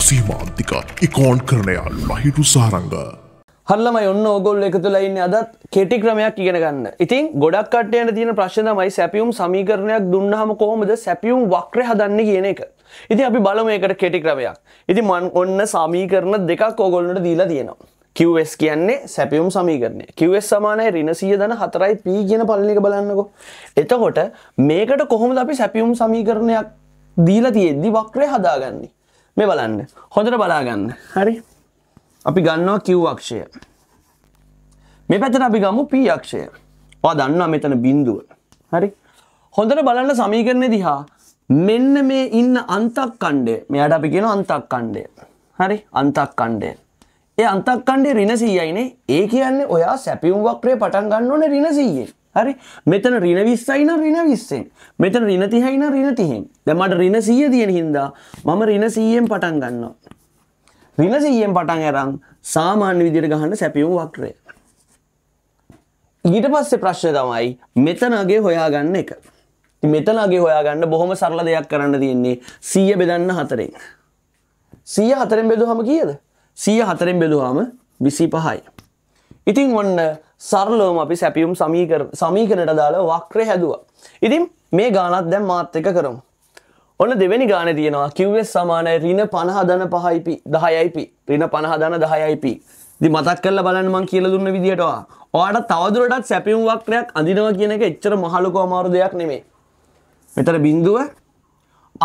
අසීමාන්තික ඉකෝන් කරනයාල්ලා හිටු සාරංග. හල්ලම ඔන්න ඔගොල් එක තුලයින්න අදත් කෙටි ක්‍රමයක් ඉගෙනගන්න ඉතින් ගොඩක් කටයන තියෙන ප්‍රශ්න මයි සැපියුම් සමීකරණයක් දුන්නහම කොහොමද සැපියුම් වක්්‍ර හදන්න කියන එක. ඉති අපි බලමයකට කෙටි ක්‍රමයක් ඉති මන් ඔන්න සමීකරණ දෙකක් ඕගොල්ලට දීලා තියෙනවා. QS කියන්නේ සැපියුම් සමීකරණය QS සමානයි රිනසිය දන හතරයි P කියන පලනික බලන්නකො එතකොට මේකට කොහොමද අපි සැපියුම් සමීකරණයක් දීලා තියෙද්දි වක්‍රය හදාගන්නේ මේ බලන්න හොඳට බලාගන්න හරි අපි ගන්නවා කිව්වක්ෂය මේ පැතර අපි ගමු පීයක්ෂය වා දන්නවා මෙතන බින්දුව හරි හොඳට බලන්න සමීකරණය දිහා මෙන්න මේ ඉන්න අන්තක් කණ්ඩය මෙයට අපි කියෙන අන්තක් කණ්ඩය හරි අන්තක් කණ්ඩය ඒ අන්තක් කණ්ඩේ රිනසීයයිනේ ඒ කියන්නේ ඔයා සැපියුම් වක්‍රේ පටන් ගන්න ඕන රිනසීයේ හරි මෙතන රින විස්සයින රින විස්සෙන් මෙතන රින තිහයින රින තිහෙන් දැමට රින සීය තියෙන හින්දා මම රින සීයෙන් පටන් ගන්නවා. රින සීයෙන් පටන් ඇරං සාමාන්‍ය විදිර ගහන්න සැපියුම් වක්රය. ඊට පස්සේ ප්‍රශ්න තමයි මෙතනගේ හොයාගන්න එක. මෙතනගේ හොයාගන්න බොහොම සරල දෙයක් කරන්න තියෙන්නේ සීය බෙදන්න හතරෙන්. සීය හතරෙන් බෙදුහම කියද? සීය හතරෙන් බෙදුහම විසි පහයි. ඉතිං ඔන්න සරලෝම අපි සැපියුම් සමීකර සමීකනට දාලා වක්‍රය හැදවා. ඉතින් මේ ගානත් දැම් මාත් එක කරම. ඔන්න දෙවැනි ගාන තියෙනවා කිව්වේ සමානය රින පණහදන පහයිපි දහයයිපි රින පණහදන දහයයිපි දි මතක් කල්ල බලන්මං කියල දුන්න විදිටවා ඕට තවදුරටත් සැපියුම් වක්රයක් අඳිනවා කියන එක එච්චර මහලුකෝ අමාරු දෙයක් නෙමේ. මෙතර බින්දුව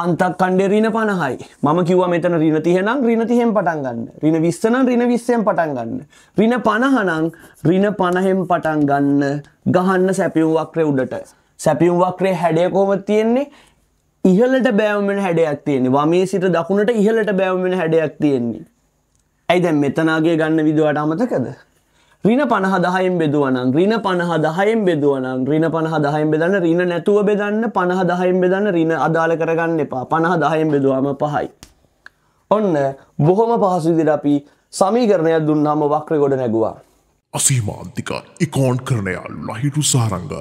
අන්තක් කණ්ඩේ රීන පණහයි මම කිව මෙතන රින තියනම් රින තිහෙන් පටන් ගන්න රින විස්සන රින විස්සයෙන් පටන් ගන්න රින පණහනං රින පණහෙම් පටන් ගන්න ගහන්න සැපියුම් වක්‍රේ උඩට සැපියුම් වක්‍රේ හැඩය කොහොමද තියෙන්නේ ඉහළට බෑවුමෙන් හැඩයක් තියෙන්නේ වමේ සිට දකුණට ඉහළට බෑවුමෙන් හැඩයක් තියෙන්නේ ඇයි දැන් මෙතනාගේ ගන්න විදුවට අමතකද රින පණහ දහයෙන් බෙදුවනම් රින පණහ දහයෙන් බෙදුවනම් රින පණහ දහයෙන් බෙදන්න රින නැතුව බෙදන්න පණහ දහයෙන් බෙදන්න රින අදාළ කරගන්න එපා පණහ දහයෙන් බෙදවාම පහයි. ඔන්න බොහොම පහසුදිර අපි සමීකරණයක් දුන්නාම වක්‍ර ගොඩ නැගවා. අසීමාන්තික ඉකෝන්් කරණයාල් ලහිටු සාරංග